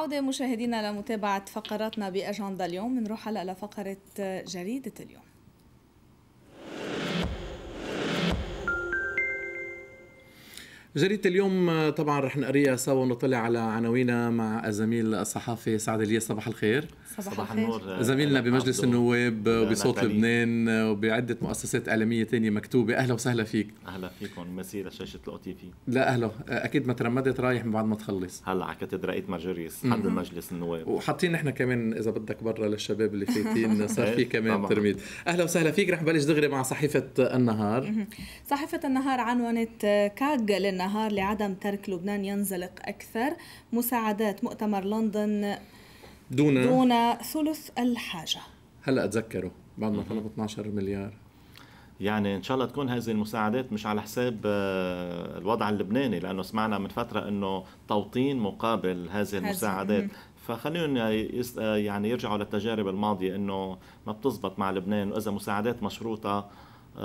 عودة مشاهدينا لمتابعة فقراتنا بأجندة اليوم نروح هلأ لفقرة جريدة اليوم جريدة اليوم آه، طبعا رح نقريها سوا ونطلع على عناوينها مع الزميل الصحفي سعد الياس صباح الخير صباح, صباح النور آه، زميلنا بمجلس النواب وبصوت آه، لبنان وبعدة مؤسسات إعلامية تانية مكتوبة أهلا وسهلا فيك أهلا فيكم مسيرة شاشة الأو تي في لا أهلا أكيد ما ترمدت رايح من بعد ما تخلص هلا على كاتدرائية مارجوريس حد مجلس النواب وحاطين نحن كمان إذا بدك برا للشباب اللي فايتين صار في إيه، كمان ترميد أهلا وسهلا فيك رح بلش دغري مع صحيفة النهار صحيفة النهار عنونت كاج لنا النهار لعدم ترك لبنان ينزلق أكثر مساعدات مؤتمر لندن دون دون ثلث الحاجة هلا أتذكره بعد ما طلب 12 مليار يعني ان شاء الله تكون هذه المساعدات مش على حساب آه، الوضع اللبناني لانه سمعنا من فتره انه توطين مقابل هذه المساعدات فخليهم آه، يعني يرجعوا للتجارب الماضيه انه ما بتزبط مع لبنان واذا مساعدات مشروطه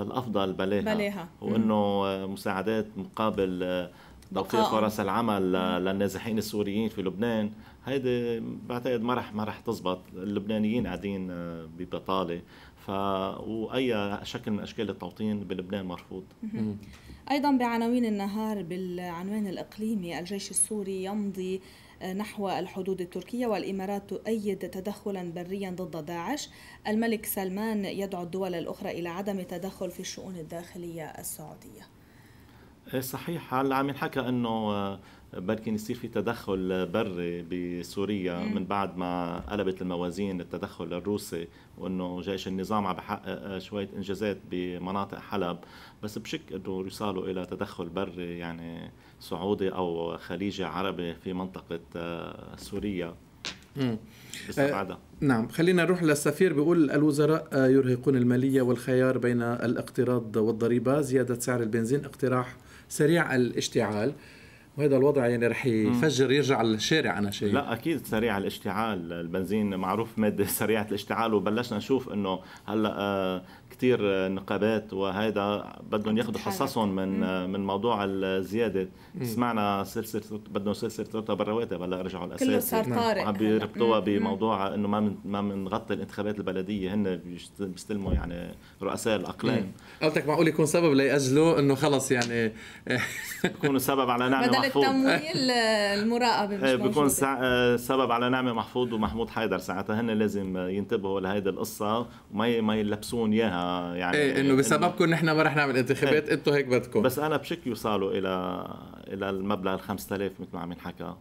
الافضل بلاها بلاها وانه آه، مساعدات مقابل آه، توفير فرص العمل للنازحين السوريين في لبنان هيدي بعتقد ما رح ما رح تزبط اللبنانيين قاعدين آه، ببطاله ف واي شكل من اشكال التوطين بلبنان مرفوض ايضا بعناوين النهار بالعنوان الاقليمي الجيش السوري يمضي نحو الحدود التركية والإمارات تؤيد تدخلا بريا ضد داعش الملك سلمان يدعو الدول الأخرى إلى عدم التدخل في الشؤون الداخلية السعودية آه، صحيح هلا عم ينحكى انه آه، بلكي يصير في تدخل بري بسوريا من بعد ما قلبت الموازين التدخل الروسي وانه جيش النظام عم بحقق آه، شويه انجازات بمناطق حلب بس بشك انه يوصلوا الى تدخل بري يعني سعودي او خليجي عربي في منطقه آه، سوريا آه نعم خلينا نروح للسفير بيقول الوزراء آه، يرهقون الماليه والخيار بين الاقتراض والضريبه زياده سعر البنزين اقتراح سريع الاشتعال وهذا الوضع يعني رح يفجر يرجع الشارع انا شايف لا اكيد سريع الاشتعال البنزين معروف ماده سريعه الاشتعال وبلشنا نشوف انه هلا آه، كثير نقابات وهذا بدهم ياخذوا حصصهم من مم. آه، من موضوع الزياده مم. سمعنا سلسله بدهم سلسله رتب الرواتب هلا رجعوا الاساس كله صار نعم. طارئ عم بيربطوها بموضوع انه ما من ما بنغطي الانتخابات البلديه هن بيستلموا يعني رؤساء الاقلام لك معقول يكون سبب لاجله انه خلص يعني يكونوا سبب على نعمه التمويل آه، المراقبه مش إيه، بكون سع... آه، سبب على نعمه محفوظ ومحمود حيدر ساعتها هن لازم ينتبهوا لهيدي القصه وما ما يلبسون اياها يعني ايه انه بسببكم نحن ما رح نعمل انتخابات إيه. انتم هيك بدكم بس انا بشك يوصلوا الى الى المبلغ ال 5000 مثل ما عم ينحكى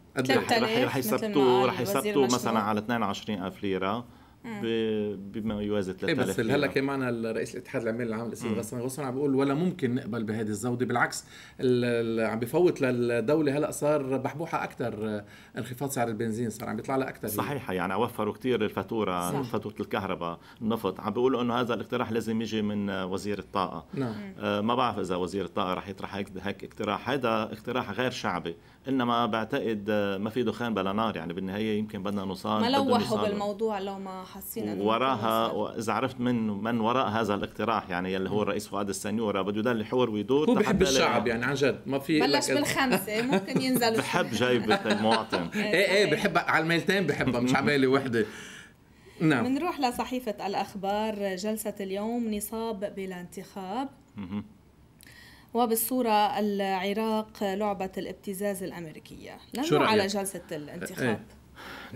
إيه؟ رح يثبتوه رح يثبتوه مثلا على 22000 ليره بما يوازي إيه، 3000 بس هلا كان معنا رئيس الاتحاد العمال العام الاستاذ غسان غسان عم بيقول ولا ممكن نقبل بهذه الزوده بالعكس عم بفوت للدوله هلا صار بحبوحه اكثر آه، انخفاض سعر البنزين صار عم بيطلع لها اكثر صحيحه يعني وفروا كثير الفاتوره صح. فاتوره الكهرباء النفط عم بيقولوا انه هذا الاقتراح لازم يجي من آه، وزير الطاقه نعم. آه ما بعرف اذا وزير الطاقه رح يطرح هيك هيك اقتراح هذا اقتراح غير شعبي انما بعتقد آه، ما في دخان بلا نار يعني بالنهايه يمكن بدنا نصار ما لوحوا بالموضوع لو ما حاسين وراها واذا عرفت من من وراء هذا الاقتراح يعني اللي هو الرئيس فؤاد السنيوره بده يضل يحور ويدور هو بحب الشعب يعني عن جد ما في بلش بالخمسه ممكن ينزل بحب جايبة المواطن إيه،, ايه ايه بحب على الميلتين بحبها مش عبالي وحده نعم بنروح لصحيفه الاخبار جلسه اليوم نصاب بلا انتخاب وبالصورة العراق لعبة الابتزاز الأمريكية نحن على جلسة الانتخاب إيه.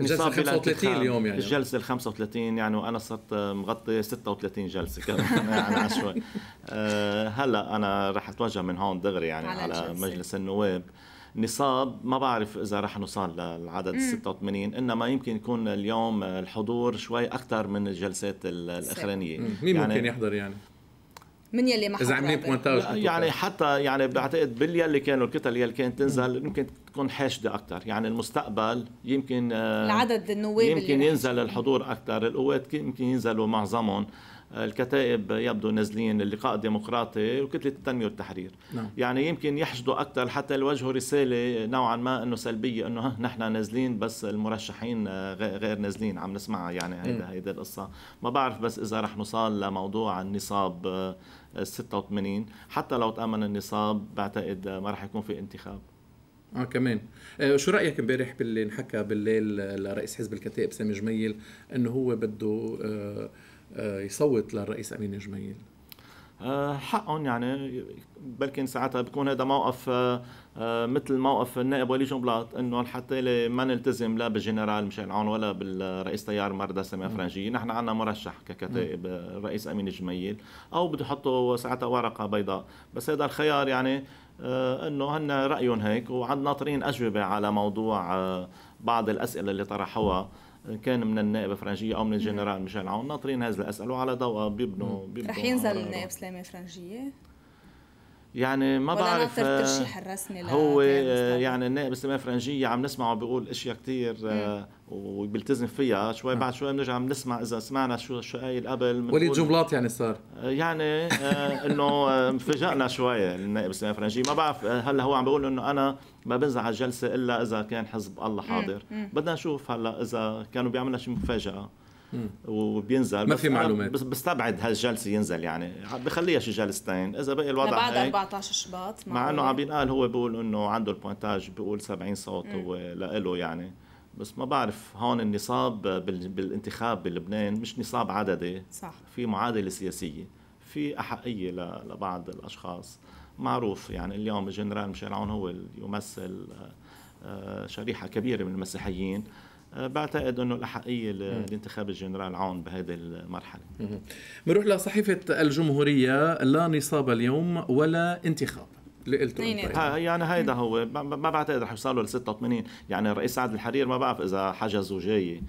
الجلسه 35 اليوم يعني الجلسه ال 35 يعني وانا صرت مغطي 36 جلسه كمان يعني عشوائي أه هلا انا رح اتوجه من هون دغري يعني على, على مجلس النواب نصاب ما بعرف اذا رح نوصل للعدد ال 86 انما يمكن يكون اليوم الحضور شوي اكثر من الجلسات الاخرانيه مين يعني ممكن يحضر يعني من يلي ما اذا عاملين بوينتاج يعني حتى يعني بعتقد باليلي كانوا الكتل يلي كانت تنزل ممكن تكون حاشده اكثر يعني المستقبل يمكن آه، العدد النواب يمكن ينزل الحضور اكثر القوات يمكن ينزلوا معظمهم الكتائب يبدو نازلين اللقاء الديمقراطي وكتله التنميه والتحرير نعم. يعني يمكن يحشدوا اكثر حتى يوجهوا رساله نوعا ما انه سلبيه انه نحن نازلين بس المرشحين آه، غير نازلين عم نسمعها يعني هيدا هيدا القصه ما بعرف بس اذا رح نوصل لموضوع النصاب 86 آه، حتى لو تامن النصاب بعتقد ما رح يكون في انتخاب اه كمان آه شو رايك امبارح باللي انحكى بالليل لرئيس حزب الكتائب سامي جميل انه هو بده آه آه، يصوت للرئيس امين جميل آه، حقهم يعني بلكن ساعتها بكون هذا موقف آه، مثل موقف النائب ولي جنبلاط انه حتى ما نلتزم لا بالجنرال ميشيل عون ولا بالرئيس تيار مردا سامي فرنجي نحن عندنا مرشح ككتائب الرئيس امين جميل او بده يحطوا ساعتها ورقه بيضاء بس هذا الخيار يعني انه هن رايهم هيك وعند ناطرين اجوبه على موضوع بعض الاسئله اللي طرحوها كان من النائب فرنجيه او من الجنرال ميشيل عون ناطرين هذا الاسئله على ضوء بيبنوا بيبنوا رح ينزل النائب سلامه فرنجيه يعني ما بعرف الترشيح آه، الرسمي هو آه، يعني النائب السماء الفرنجية عم نسمعه بيقول اشياء كثير آه، وبيلتزم فيها شوي بعد شوي بنرجع عم نسمع اذا سمعنا شو شو قايل قبل وليد جملات يعني صار يعني انه فاجئنا شوي النائب السماء الفرنجية ما بعرف هلا هو عم بيقول انه انا ما بنزل على الجلسة الا اذا كان حزب الله حاضر بدنا نشوف هلا اذا كانوا بيعملنا شيء مفاجأة وبينزل ما في معلومات بس بستبعد هالجلسه ينزل يعني بخليها شي جلستين اذا بقي الوضع بعد 14 شباط مع انه عم بينقال هو بيقول انه عنده البوينتاج بيقول 70 صوت هو لإله يعني بس ما بعرف هون النصاب بالانتخاب بلبنان مش نصاب عددي صح في معادله سياسيه في احقيه لبعض الاشخاص معروف يعني اليوم الجنرال ميشيل عون هو يمثل آه، شريحه كبيره من المسيحيين أه، بعتقد انه الاحقيه لانتخاب الجنرال عون بهذه المرحله بنروح لصحيفه الجمهوريه لا نصاب اليوم ولا انتخاب لإلتون يعني هيدا هو ما بعتقد رح يوصلوا ل 86 يعني الرئيس سعد الحرير ما بعرف اذا حجزوا جاي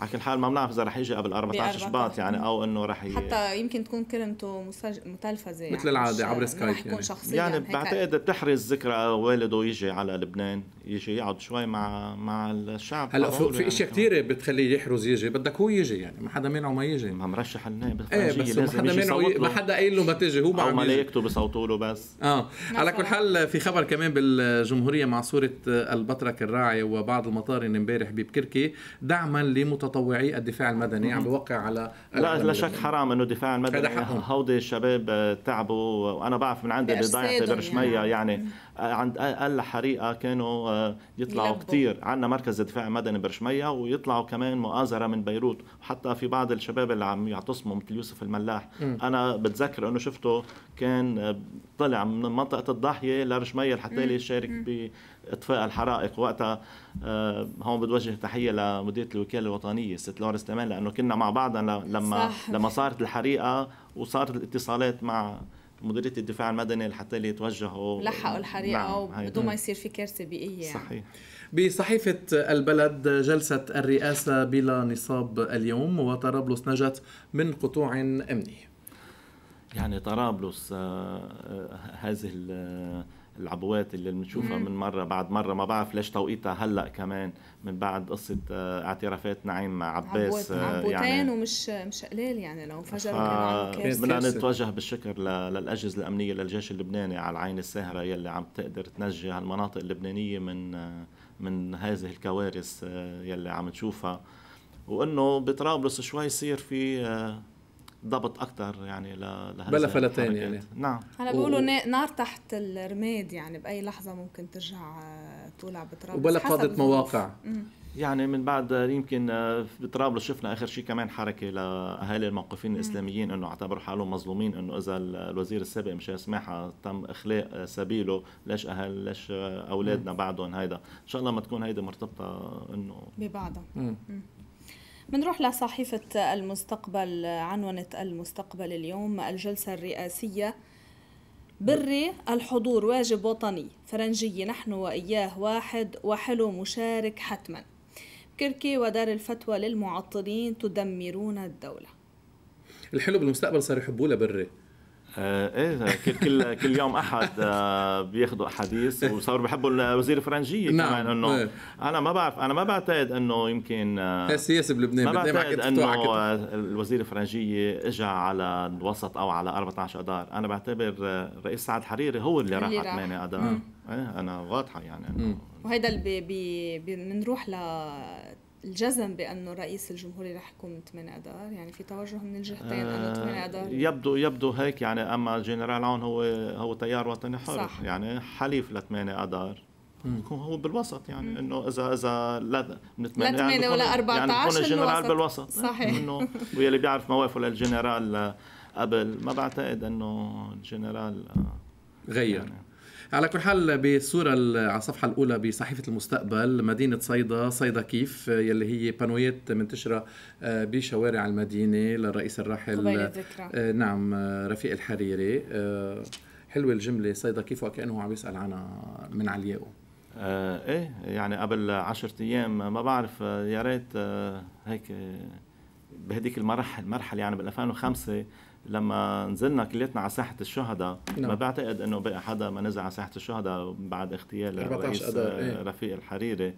على كل حال ما بنعرف اذا رح يجي قبل 14 شباط يعني او انه رح ي... حتى يمكن تكون كلمته مسج... متلفزه يعني مثل العاده عبر سكايب يعني شخصيا يعني بعتقد بتحرز ذكرى والده يجي على لبنان يجي يقعد شوي مع مع الشعب هلا في يعني اشياء كثيره بتخليه يحرز يجي بدك هو يجي يعني ما حدا منعه ما يجي ما مرشح النائب ايه بس ما حدا منعه ما حدا قايل له ما تجي هو ما عم ملايكته بصوتوا له بس اه على كل حال في خبر كمان بالجمهورية مع صورة البطرك الراعي وبعض المطارين امبارح ببكركي دعما لمتطوعي الدفاع المدني عم بوقع على لا لا شك حرام انه الدفاع المدني هودي الشباب تعبوا وانا بعرف من عندي بضيعة برشمية يعني, يعني عند اقل حريقه كانوا آه، يطلعوا كثير عندنا مركز دفاع مدني برشميه ويطلعوا كمان مؤازره من بيروت وحتى في بعض الشباب اللي عم يعتصموا مثل يوسف الملاح م. انا بتذكر انه شفته كان آه، طلع من منطقه الضاحيه لرشميه لحتى يشارك باطفاء الحرائق وقتها آه، هون بتوجه تحيه لمديره الوكاله الوطنيه ست لورس تمام لانه كنا مع بعضنا لما صح. لما صارت الحريقه وصارت الاتصالات مع مديريه الدفاع المدني لحتى اللي يتوجهوا لحقوا الحريقه نعم، بدون ما يصير في كارثه بيئيه يعني. صحيح بصحيفة البلد جلسة الرئاسة بلا نصاب اليوم وطرابلس نجت من قطوع أمني يعني طرابلس آه، آه، هذه العبوات اللي بنشوفها من مره بعد مره ما بعرف ليش توقيتها هلا كمان من بعد قصه آه، اعترافات نعيم مع عباس آه، يعني عبوتين يعني ومش مش قليل يعني لو انفجروا كانوا بدنا نتوجه بالشكر للاجهزه الامنيه للجيش اللبناني على العين الساهره يلي عم تقدر تنجي هالمناطق اللبنانيه من آه، من هذه الكوارث يلي عم نشوفها وانه بطرابلس شوي يصير في ضبط اكثر يعني لهذا بلا فلتان يعني نعم هلا بيقولوا نار تحت الرماد يعني باي لحظه ممكن ترجع آه، تولع بتراب وبلا قاده مواقع يعني من بعد يمكن بطرابلس آه، شفنا اخر شيء كمان حركه لاهالي الموقفين الاسلاميين انه اعتبروا حالهم مظلومين انه اذا الوزير السابق مشي سماحه تم اخلاء سبيله ليش اهل ليش اولادنا بعدهم هيدا ان شاء الله ما تكون هيدا مرتبطه انه ببعضها بنروح لصحيفة المستقبل عنونة المستقبل اليوم الجلسة الرئاسية بري الحضور واجب وطني فرنجي نحن وإياه واحد وحلو مشارك حتما كركي ودار الفتوى للمعطلين تدمرون الدولة الحلو بالمستقبل صار يحبوا لبري آه، ايه كل كل كل يوم احد آه، بياخذوا احاديث وصاروا بحبوا الوزير الفرنجيه نعم. كمان انه إيه. انا ما بعرف انا ما بعتقد انه يمكن السياسه آه، بلبنان ما بعتقد انه الوزير الفرنجيه اجى على الوسط او على 14 اذار انا بعتبر الرئيس سعد حريري هو اللي راح على 8 اذار ايه انا واضحه يعني انه وهيدا اللي بنروح ل الجزم بانه رئيس الجمهوري رح يكون 8 اذار يعني في توجه من الجهتين انه 8 آه، اذار يبدو يبدو هيك يعني اما الجنرال عون هو هو تيار وطني حر صح. يعني حليف ل 8 اذار هو بالوسط يعني مم. انه اذا اذا لا من 8 لا 8 يعني ولا 14 يعني يكون الجنرال بالوسط صحيح انه واللي بيعرف مواقفه للجنرال قبل ما بعتقد انه الجنرال آه، غير يعني على كل حال بالصوره على الصفحه الاولى بصحيفه المستقبل مدينه صيدا صيدا كيف يلي هي بانويات منتشره آه، بشوارع المدينه للرئيس الراحل آه، نعم آه، رفيق الحريري حلوه الجمله صيدا كيف وكانه عم يسال عنها من عليائه ايه يعني قبل عشرة ايام ما بعرف يا ريت هيك بهديك المرحله المرحله يعني بال 2005 لما نزلنا كلياتنا على ساحه الشهداء نعم. ما بعتقد انه بقى حدا ما نزل على ساحه الشهداء بعد اغتيال الرئيس إيه؟ آه، رفيق الحريري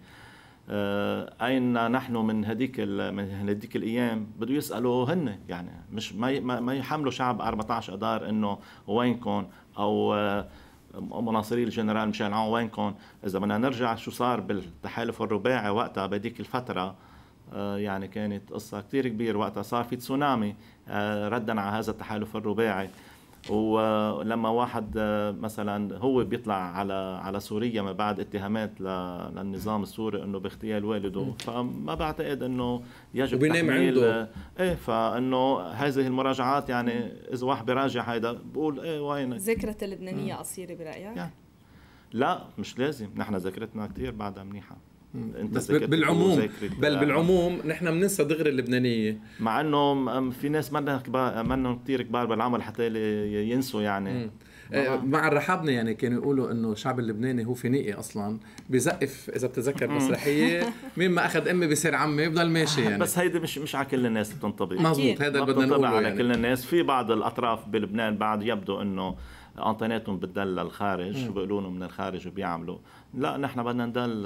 آه، اين نحن من هذيك من هذيك الايام بده يسالوا هن يعني مش ما ما يحملوا شعب 14 اذار انه وينكم او آه، مناصري الجنرال ميشيل عون وينكم اذا بدنا نرجع شو صار بالتحالف الرباعي وقتها بهذيك الفتره آه، يعني كانت قصة كتير كبيرة وقتها صار في تسونامي آه، ردا على هذا التحالف الرباعي ولما واحد آه، مثلا هو بيطلع على على سوريا ما بعد اتهامات للنظام السوري انه باغتيال والده فما بعتقد انه يجب وبينام عنده ايه فانه هذه المراجعات يعني اذا واحد بيراجع هيدا بقول ايه وين ذكرى اللبنانيه قصيره برايك؟ لا مش لازم نحن ذاكرتنا كثير بعدها منيحه انت بس بالعموم بل بالعموم نحن بننسى دغري اللبنانيه مع انه في ناس منا لنا كثير كبار بالعمل حتى ينسوا يعني إيه، مع الرحابنه يعني كانوا يقولوا انه الشعب اللبناني هو فينيقي اصلا بزقف اذا بتتذكر مسرحيه مين ما اخذ امي بصير عمي بضل ماشي يعني بس هيدي مش مش على كل الناس بتنطبق مزبوط هذا بدنا نقوله على يعني. كل الناس في بعض الاطراف بلبنان بعد يبدو انه انطيناتهم بالدل للخارج وبقولوا لهم من الخارج وبيعملوا لا نحن بدنا ندل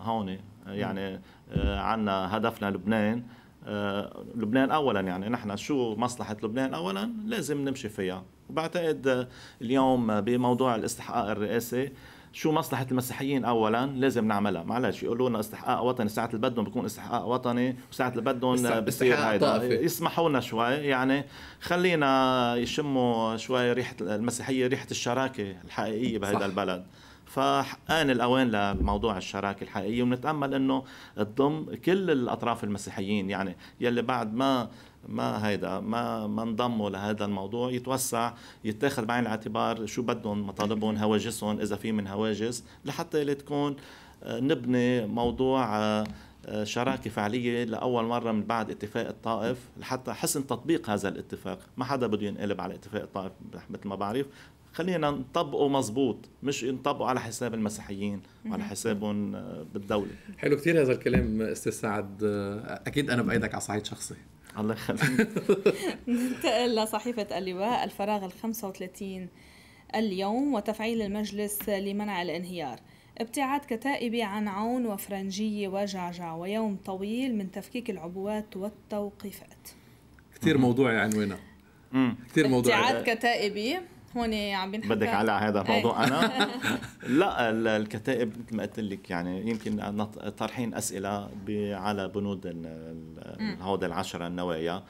هون يعني آه، عندنا هدفنا لبنان آه، لبنان اولا يعني نحن شو مصلحه لبنان اولا لازم نمشي فيها وبعتقد اليوم بموضوع الاستحقاق الرئاسي شو مصلحه المسيحيين اولا لازم نعملها معلش يقولوا لنا استحقاق وطني ساعه اللي بدهم بيكون استحقاق وطني وساعه اللي بدهم بصير هيدا يسمحوا إيه، لنا شوي يعني خلينا يشموا شوي ريحه المسيحيه ريحه الشراكه الحقيقيه بهذا البلد فآن الأوان لموضوع الشراكة الحقيقية ونتأمل أنه تضم كل الأطراف المسيحيين يعني يلي بعد ما ما هيدا ما ما انضموا لهذا الموضوع يتوسع يتاخذ بعين الاعتبار شو بدهم مطالبهم هواجسهم اذا في من هواجس لحتى لتكون آه، نبني موضوع آه، آه، شراكه فعليه لاول مره من بعد اتفاق الطائف لحتى حسن تطبيق هذا الاتفاق ما حدا بده ينقلب على اتفاق الطائف مثل ما بعرف خلينا نطبقه مزبوط مش نطبقه على حساب المسيحيين وعلى حسابهم بالدوله حلو كثير هذا الكلام استاذ سعد اكيد انا بايدك على صعيد شخصي الله يخليك ننتقل لصحيفة اللواء الفراغ ال 35 اليوم وتفعيل المجلس لمنع الانهيار ابتعاد كتائبي عن عون وفرنجية وجعجع ويوم طويل من تفكيك العبوات والتوقيفات كثير موضوعي عنوانها كثير موضوعي ابتعاد كتائبي هون عم بنحكي بدك على هذا الموضوع إيه. انا لا الكتائب مثل ما قلت لك يعني يمكن طرحين اسئله على بنود هودي العشره النوايا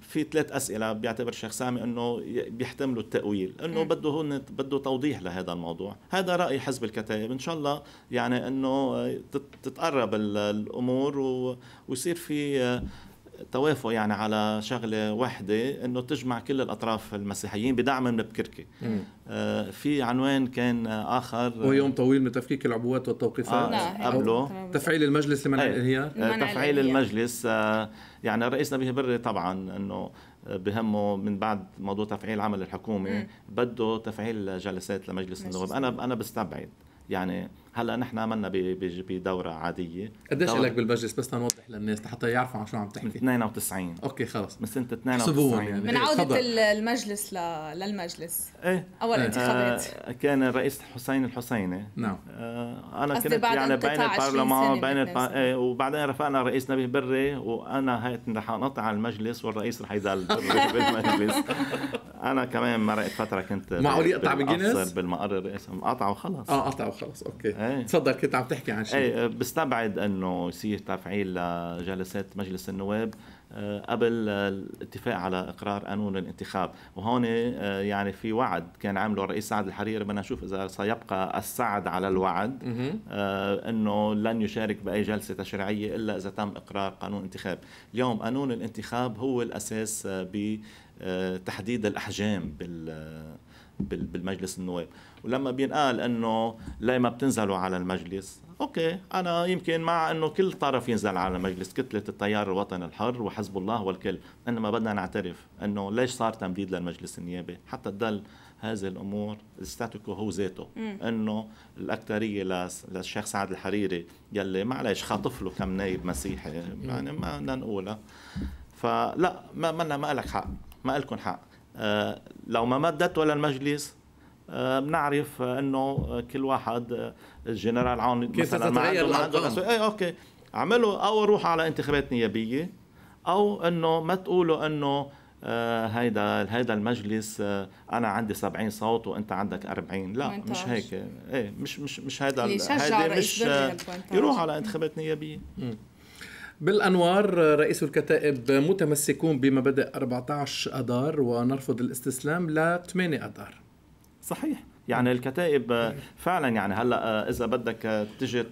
في ثلاث اسئله بيعتبر الشيخ سامي انه بيحتملوا التاويل انه بده هون بده توضيح لهذا الموضوع هذا راي حزب الكتائب ان شاء الله يعني انه تتقرب الامور ويصير في توافق يعني على شغله واحده انه تجمع كل الاطراف المسيحيين بدعم من بكركي آه في عنوان كان آخر ويوم طويل من تفكيك العبوات والتوقيفات آه نعم. قبله تفعيل المجلس لمنع الانهيار إيه. تفعيل المجلس آه يعني الرئيس نبيه بري طبعا انه بهمه من بعد موضوع تفعيل عمل الحكومه بده تفعيل جلسات لمجلس النواب انا انا بستبعد يعني هلا نحن عملنا بدوره عاديه قديش لك بالمجلس بس نوضح للناس حتى يعرفوا عن شو عم تحكي من 92 اوكي خلص من سنه 92 يعني من عوده إيه المجلس ل... للمجلس ايه اول إيه. انتخابات آه كان الرئيس حسين الحسيني نعم آه انا كنت يعني بين البرلمان بين الب... إيه وبعدين رفقنا الرئيس نبيه بري وانا هيك رح انقطع المجلس والرئيس رح يزال بالمجلس انا كمان مرقت فتره كنت معقول يقطع بجنس بالمقر الرئاسي قطعه وخلص اه قطع وخلص اوكي إيه. تفضل كنت عم تحكي عن شيء إيه، آه، بستبعد انه يصير تفعيل لجلسات مجلس النواب آه، قبل آه، الاتفاق على اقرار قانون الانتخاب وهون يعني في وعد كان عامله الرئيس سعد الحريري بدنا نشوف اذا سيبقى السعد على الوعد انه لن يشارك باي جلسه تشريعيه الا اذا تم اقرار قانون انتخاب اليوم قانون الانتخاب هو الاساس ب تحديد الاحجام بال بالمجلس النواب ولما بينقال انه لا ما بتنزلوا على المجلس اوكي انا يمكن مع انه كل طرف ينزل على المجلس كتله التيار الوطني الحر وحزب الله والكل انما بدنا نعترف انه ليش صار تمديد للمجلس النيابي حتى تضل هذه الامور الستاتيكو هو ذاته انه الاكثريه للشيخ سعد الحريري يلي معلش خاطف له كم نايب مسيحي يعني ما بدنا نقولها فلا ما ما لك حق ما لكم حق آه، لو ما مدته للمجلس آه، بنعرف آه، انه كل واحد الجنرال عون كيف تتغير الارقام اي اوكي اعملوا او روح على انتخابات نيابيه او انه ما تقولوا انه هيدا هيدا المجلس انا عندي 70 صوت وانت عندك 40 لا مش هيك ايه مش مش مش هيدا يعني هيدا مش يروح على انتخابات نيابيه بالأنوار رئيس الكتائب متمسكون بمبادئ 14 اذار ونرفض الاستسلام ل 8 اذار صحيح يعني الكتائب فعلا يعني هلا اذا بدك تجي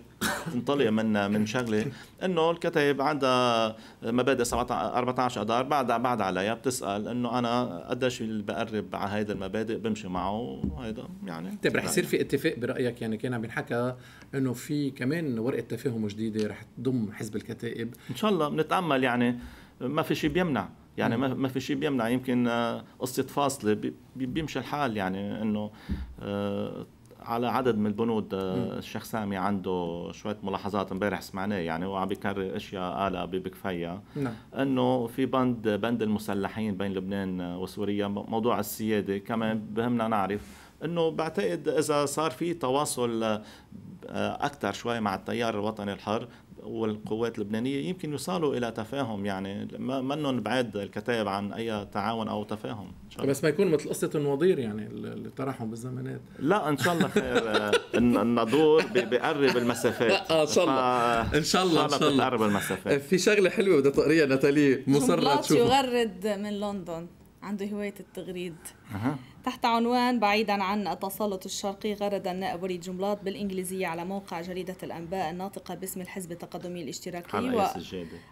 تنطلق من من شغله انه الكتايب عندها مبادئ 14 اذار بعد بعد عليها بتسال انه انا قديش اللي بقرب على هيدا المبادئ بمشي معه وهيدا يعني طيب رح يصير في اتفاق برايك يعني كان عم ينحكى انه في كمان ورقه تفاهم جديده رح تضم حزب الكتائب ان شاء الله بنتامل يعني ما في شيء بيمنع يعني ما ما في شيء بيمنع يمكن قصه فاصله بيمشي الحال يعني انه آه، على عدد من البنود آه، الشيخ سامي عنده شويه ملاحظات امبارح سمعناه يعني هو عم بيكرر اشياء قالها بكفيه نعم. انه في بند بند المسلحين بين لبنان وسوريا موضوع السياده كمان بهمنا نعرف انه بعتقد اذا صار في تواصل آه، اكثر شوي مع التيار الوطني الحر والقوات اللبنانية يمكن يوصلوا إلى تفاهم يعني ما منهم بعاد الكتائب عن أي تعاون أو تفاهم إن شاء الله. بس ما يكون مثل قصة النظير يعني اللي طرحهم بالزمانات لا إن شاء الله خير آه، النضور بقرب المسافات آه إن شاء الله إن شاء الله إن شاء الله بيقرب المسافات في شغلة حلوة بدي تقريها نتالي مصرة تشوف يغرد من لندن عنده هواية التغريد أه. تحت عنوان بعيدا عن التسلط الشرقي غرد النائب وليد جملاط بالإنجليزية على موقع جريدة الأنباء الناطقة باسم الحزب التقدمي الاشتراكي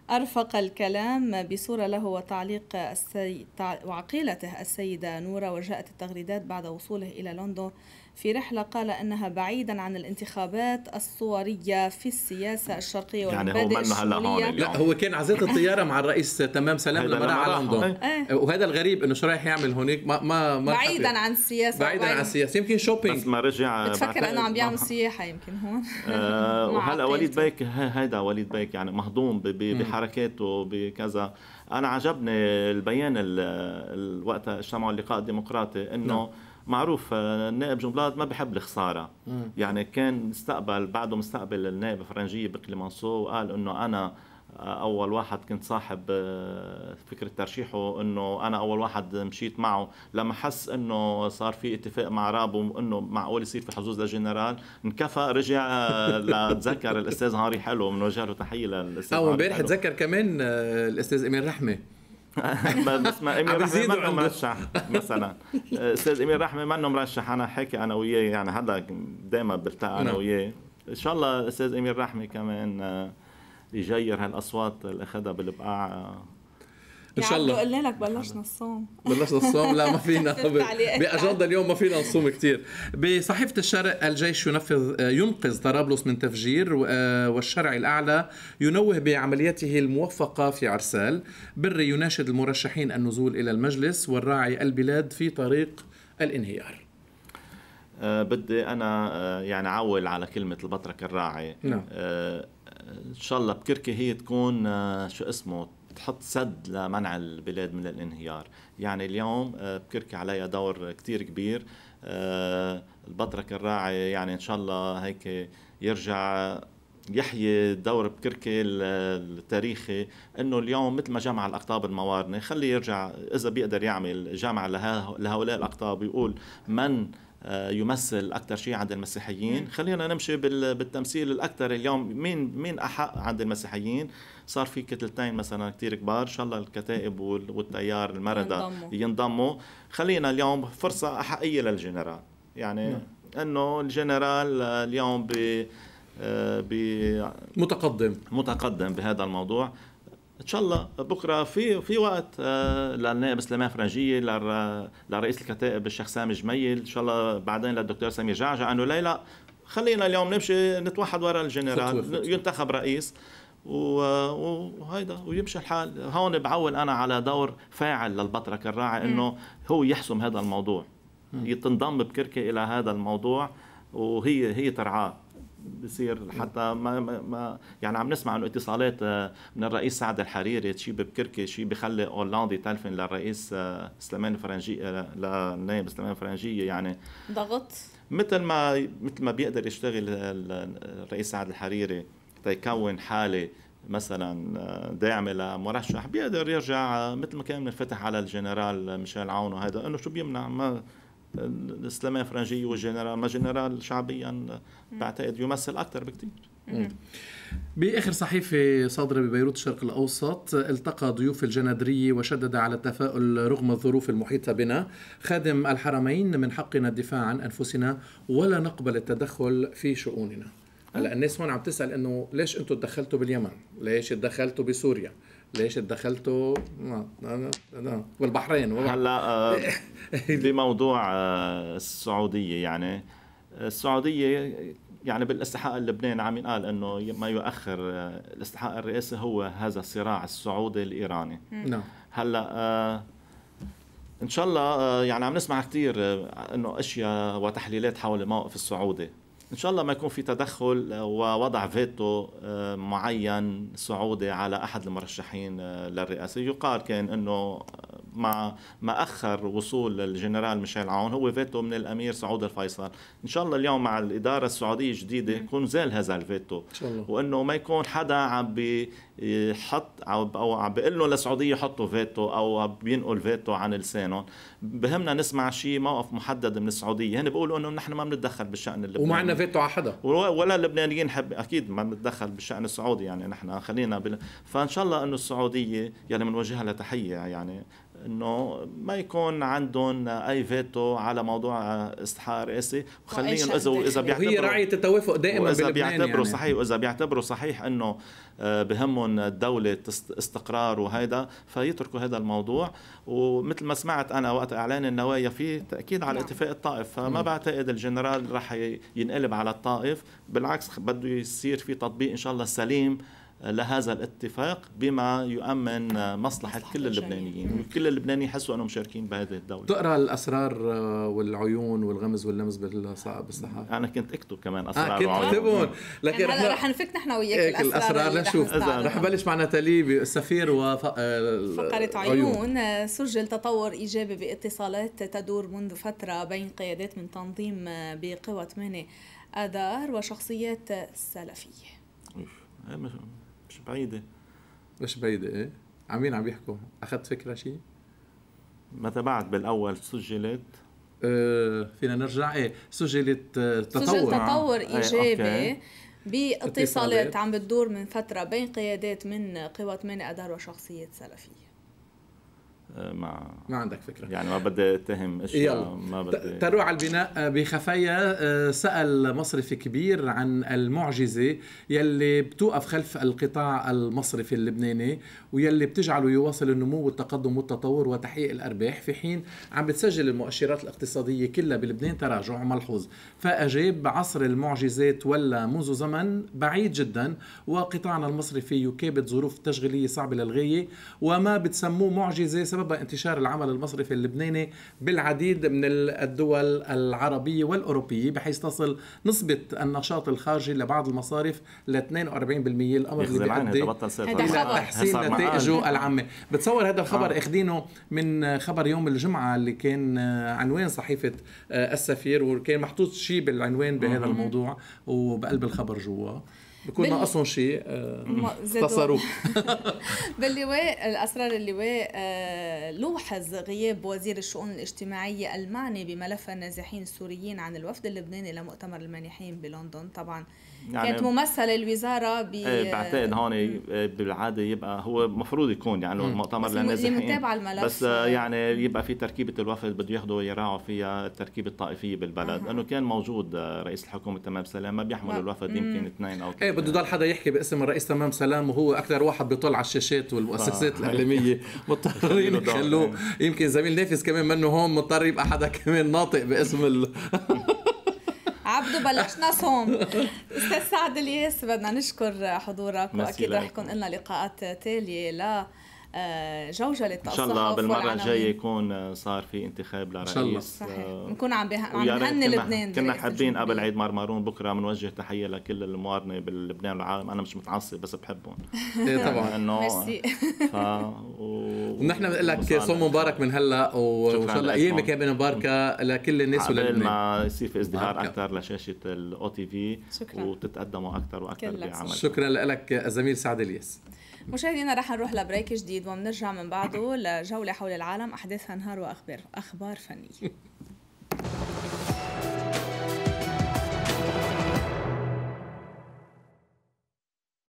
وأرفق الكلام بصورة له وتعليق السي... وعقيلته السيدة نورة وجاءت التغريدات بعد وصوله إلى لندن في رحلة قال أنها بعيدا عن الانتخابات الصورية في السياسة الشرقية يعني هو هلا هون لا هو كان عزيز الطيارة مع الرئيس تمام سلام لما راح على لندن آه. آه. وهذا الغريب انه شو رايح يعمل هناك ما ما, ما بعيدا حبيب. عن السياسة بعيدا عن السياسة يمكن شوبينج بس ما رجع بتفكر انه عم بيعمل سياحة يمكن هون أه وهلا وليد بيك هيدا وليد بيك يعني مهضوم بحركاته بكذا انا عجبني البيان وقتها اجتمعوا اللقاء الديمقراطي انه نعم. معروف النائب آه، جنبلاط ما بحب الخساره يعني كان مستقبل بعده مستقبل النائب الفرنجية بكليمانسو وقال انه انا آه، اول واحد كنت صاحب آه، فكره ترشيحه انه انا اول واحد مشيت معه لما حس انه صار في اتفاق مع رابو انه معقول يصير في حظوظ للجنرال انكفى رجع لتذكر الاستاذ هاري حلو بنوجه له تحيه للاستاذ اه امبارح تذكر كمان الاستاذ امير رحمه بس ما امير رحمه منه مرشح مثلا أه، استاذ امير رحمه منه مرشح انا حكي انا وياه يعني هلا دائما بلتقى انا نعم. وياه ان شاء الله استاذ امير رحمه كمان أه، يجير هالاصوات اللي اخذها بالبقاع أه، ان شاء الله قلنا لك بلشنا الصوم بلشنا الصوم لا ما فينا إيه؟ باجنده اليوم ما فينا نصوم كثير بصحيفه الشرق الجيش ينفذ ينقذ طرابلس من تفجير آه، والشرع الاعلى ينوه بعمليته الموفقه في عرسال بري يناشد المرشحين النزول الى المجلس والراعي البلاد في طريق الانهيار أه بدي انا آه، يعني عول على كلمه البطرك الراعي نعم. آه،, أه ان شاء الله بكركي هي تكون شو اسمه تحط سد لمنع البلاد من الانهيار يعني اليوم آه، بكركي عليها دور كتير كبير آه، البطرك الراعي يعني ان شاء الله هيك يرجع يحيي دور بكركي التاريخي انه اليوم مثل ما جمع الاقطاب الموارنه خليه يرجع اذا بيقدر يعمل جامعه لهؤلاء الاقطاب يقول من آه، يمثل اكثر شيء عند المسيحيين خلينا نمشي بالتمثيل الاكثر اليوم مين مين احق عند المسيحيين صار في كتلتين مثلا كثير كبار ان شاء الله الكتائب والتيار المرضى ينضموا خلينا اليوم فرصه احقيه للجنرال يعني نعم. انه الجنرال اليوم آه، ب متقدم متقدم بهذا الموضوع ان شاء الله بكره في في وقت آه، للنائب سليمان فرنجيه لرئيس الكتائب الشيخ سامي جميل ان شاء الله بعدين للدكتور سمير جعجع انه ليلى خلينا اليوم نمشي نتوحد وراء الجنرال ينتخب رئيس وهيدا ويمشي الحال هون بعول انا على دور فاعل للبطرك الراعي انه هو يحسم هذا الموضوع تنضم بكركي الى هذا الموضوع وهي هي ترعاه بصير حتى ما, ما يعني عم نسمع انه اتصالات آه، من الرئيس سعد الحريري شيء ببكركي شيء بخلي اولاندي تلفن للرئيس آه، سليمان فرنجي آه، للنائب سليمان فرنجي يعني ضغط مثل ما مثل ما بيقدر يشتغل الرئيس سعد الحريري تيكون حاله مثلا داعمه لمرشح بيقدر يرجع مثل ما كان منفتح على الجنرال ميشيل عون وهذا انه شو بيمنع ما الاسلاميه الفرنجيه والجنرال ما جنرال شعبيا بعتقد يمثل اكثر بكثير باخر صحيفه صادره ببيروت الشرق الاوسط التقى ضيوف الجنادريه وشدد على التفاؤل رغم الظروف المحيطه بنا خادم الحرمين من حقنا الدفاع عن انفسنا ولا نقبل التدخل في شؤوننا هلا أه؟ الناس هون عم تسال انه ليش انتم تدخلتوا باليمن؟ ليش تدخلتوا بسوريا؟ ليش اتدخلتوا والبحرين هلا آه، بموضوع آه، السعوديه يعني السعوديه يعني بالاستحقاق اللبناني عم ينقال انه ما يؤخر آه، الاستحقاق الرئاسي هو هذا الصراع السعودي الايراني نعم هلا ان شاء الله يعني عم نسمع كثير انه اشياء وتحليلات حول الموقف السعودي ان شاء الله ما يكون في تدخل ووضع فيتو آه، معين سعودي على احد المرشحين آه، للرئاسه يقال كان انه مع ما اخر وصول الجنرال ميشيل عون هو فيتو من الامير سعود الفيصل ان شاء الله اليوم مع الاداره السعوديه الجديده يكون زال هذا الفيتو وانه ما يكون حدا عم بيحط او عم بيقول له للسعوديه حطوا فيتو او بينقل فيتو عن لسانهم بهمنا نسمع شيء موقف محدد من السعوديه هن بيقولوا انه نحن ما بنتدخل بالشان اللبناني وما عندنا فيتو على حدا ولا اللبنانيين حب اكيد ما بنتدخل بالشان السعودي يعني نحن خلينا بل... فان شاء الله انه السعوديه يعني بنوجهها لها تحيه يعني انه ما يكون عندهم اي فيتو على موضوع استحقاق رئاسي وخليهم طيب، اذا اذا بيعتبروا وهي رعيه التوافق دائما واذا بيعتبروا يعني. صحيح واذا بيعتبروا صحيح انه آه، بهمهم الدولة استقرار وهيدا فيتركوا هذا الموضوع ومثل ما سمعت أنا وقت إعلان النوايا في تأكيد على نعم. اتفاق الطائف فما بعتقد الجنرال رح ينقلب على الطائف بالعكس بده يصير في تطبيق إن شاء الله سليم لهذا الاتفاق بما يؤمن مصلحة كل اللبنانيين وكل اللبنانيين يحسوا أنهم مشاركين بهذه الدولة تقرأ الأسرار والعيون والغمز واللمز بالصحافة أنا كنت أكتب كمان آه، أسرار آه كنت أكتبهم نعم. لكن يعني هلا رح نفك نحن وياك الأسرار لنشوف رح بلش مع نتالي بالسفير وفقرة آه، عيون سجل تطور إيجابي باتصالات تدور منذ فترة بين قيادات من تنظيم آه، بقوى 8 آذار وشخصيات سلفية مش بعيدة مش بعيدة ايه عن مين عم يحكوا؟ أخذت فكرة شيء؟ ما تبعت بالأول سجلت أه فينا نرجع ايه سجلت آه، تطور سجل آه، تطور ايجابي ايه باتصالات عم بتدور من فتره بين قيادات من قوى 8 اذار وشخصيات سلفيه ما ما عندك فكره يعني ما بدي اتهم اشياء ما بدي تروح على البناء بخفايا آه، سال مصرفي كبير عن المعجزه يلي بتوقف خلف القطاع المصرفي اللبناني ويلي بتجعله يواصل النمو والتقدم والتطور وتحقيق الارباح في حين عم بتسجل المؤشرات الاقتصاديه كلها بلبنان تراجع ملحوظ فاجاب عصر المعجزه تولى منذ زمن بعيد جدا وقطاعنا المصرفي يكابد ظروف تشغيليه صعبه للغايه وما بتسموه معجزه سببها انتشار العمل المصرفي اللبناني بالعديد من الدول العربية والأوروبية بحيث تصل نسبة النشاط الخارجي لبعض المصارف ل 42% الأمر اللي بيؤدي إلى تحسين نتائجه العامة بتصور هذا الخبر آه. اخذينه من خبر يوم الجمعة اللي كان آه، عنوان صحيفة آه، السفير وكان محطوط شيء بالعنوان بهذا الموضوع وبقلب الخبر جوا بكون ناقصهم شيء اختصروه آه، باللواء الاسرار اللواء آه، لوحظ غياب وزير الشؤون الاجتماعيه المعني بملف النازحين السوريين عن الوفد اللبناني لمؤتمر المانحين بلندن طبعا يعني كانت ممثله الوزاره ب إيه، بعتقد هون بالعاده يبقى هو المفروض يكون يعني المؤتمر للنازحين إيه. بس يعني يبقى في تركيبه الوفد بده ياخذوا يراعوا فيها التركيبه الطائفيه بالبلد لانه كان موجود رئيس الحكومه تمام سلام ما بيحمل الوفد يمكن اثنين او ايه بده يضل حدا يحكي باسم الرئيس تمام سلام وهو اكثر واحد بيطل على الشاشات والمؤسسات ف... الاعلاميه مضطرين يخلوه إيه. يمكن زميل نافس كمان منه هون مضطر يبقى حدا كمان ناطق باسم ال... عبدو بلشنا صوم استاذ سعد الياس بدنا نشكر حضورك واكيد رح يكون لنا لقاءات تاليه لا آه، جوجلة الصحف ان شاء الله بالمره الجايه يكون آه، صار في انتخاب لرئيس ان شاء الله صحيح بنكون آه، عم بهني عم نهني لبنان كنا حابين قبل عيد مرمرون بكره بنوجه تحيه لكل الموارنه بلبنان والعالم انا مش متعصب بس بحبهم ايه طبعا انه ونحن بنقول لك صوم مبارك من هلا وان شاء الله ايامك يا مباركه لكل الناس ولبنان ما يصير في ازدهار اكثر لشاشه الاو تي في وتتقدموا اكثر واكثر بعمل شكرا لك الزميل سعد الياس مشاهدينا رح نروح لبريك جديد ومنرجع من بعده لجوله حول العالم احداثها نهار واخبار اخبار فنيه